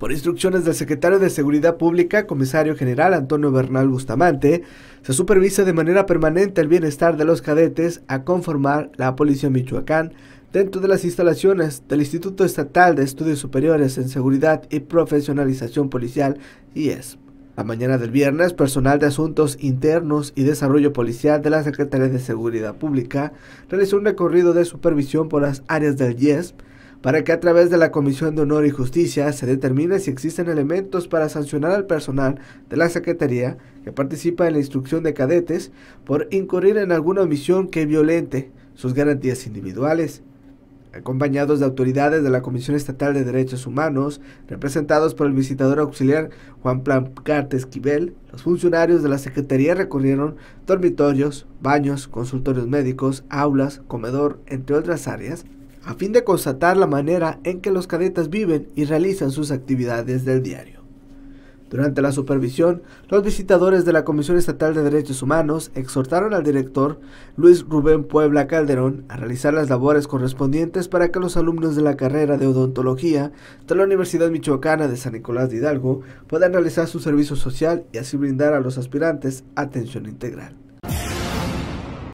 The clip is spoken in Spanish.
Por instrucciones del secretario de Seguridad Pública, comisario general Antonio Bernal Bustamante, se supervisa de manera permanente el bienestar de los cadetes a conformar la Policía Michoacán dentro de las instalaciones del Instituto Estatal de Estudios Superiores en Seguridad y Profesionalización Policial, IESP. La mañana del viernes, personal de Asuntos Internos y Desarrollo Policial de la Secretaría de Seguridad Pública realizó un recorrido de supervisión por las áreas del IESP para que a través de la Comisión de Honor y Justicia se determine si existen elementos para sancionar al personal de la Secretaría que participa en la instrucción de cadetes por incurrir en alguna omisión que violente sus garantías individuales. Acompañados de autoridades de la Comisión Estatal de Derechos Humanos, representados por el visitador auxiliar Juan Plancarte Esquivel, los funcionarios de la Secretaría recorrieron dormitorios, baños, consultorios médicos, aulas, comedor, entre otras áreas, a fin de constatar la manera en que los cadetes viven y realizan sus actividades del diario. Durante la supervisión, los visitadores de la Comisión Estatal de Derechos Humanos exhortaron al director Luis Rubén Puebla Calderón a realizar las labores correspondientes para que los alumnos de la carrera de odontología de la Universidad Michoacana de San Nicolás de Hidalgo puedan realizar su servicio social y así brindar a los aspirantes atención integral.